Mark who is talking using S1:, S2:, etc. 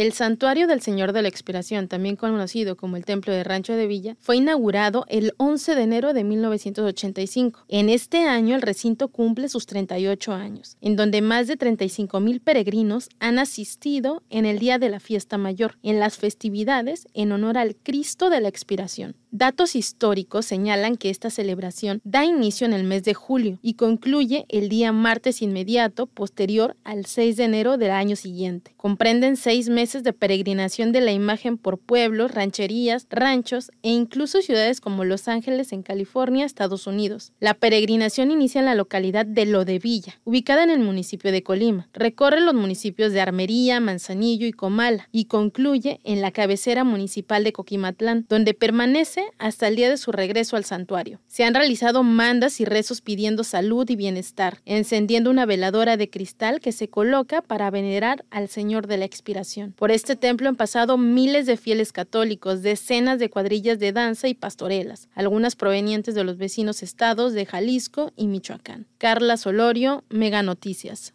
S1: El Santuario del Señor de la Expiración, también conocido como el Templo de Rancho de Villa, fue inaugurado el 11 de enero de 1985. En este año el recinto cumple sus 38 años, en donde más de 35 mil peregrinos han asistido en el día de la fiesta mayor, en las festividades en honor al Cristo de la Expiración. Datos históricos señalan que esta celebración da inicio en el mes de julio y concluye el día martes inmediato posterior al 6 de enero del año siguiente. Comprenden seis meses de peregrinación de la imagen por pueblos, rancherías, ranchos e incluso ciudades como Los Ángeles en California, Estados Unidos. La peregrinación inicia en la localidad de Lodevilla, ubicada en el municipio de Colima. Recorre los municipios de Armería, Manzanillo y Comala y concluye en la cabecera municipal de Coquimatlán, donde permanece hasta el día de su regreso al santuario. Se han realizado mandas y rezos pidiendo salud y bienestar, encendiendo una veladora de cristal que se coloca para venerar al Señor de la Expiración. Por este templo han pasado miles de fieles católicos, decenas de cuadrillas de danza y pastorelas, algunas provenientes de los vecinos estados de Jalisco y Michoacán. Carla Solorio, Mega Noticias.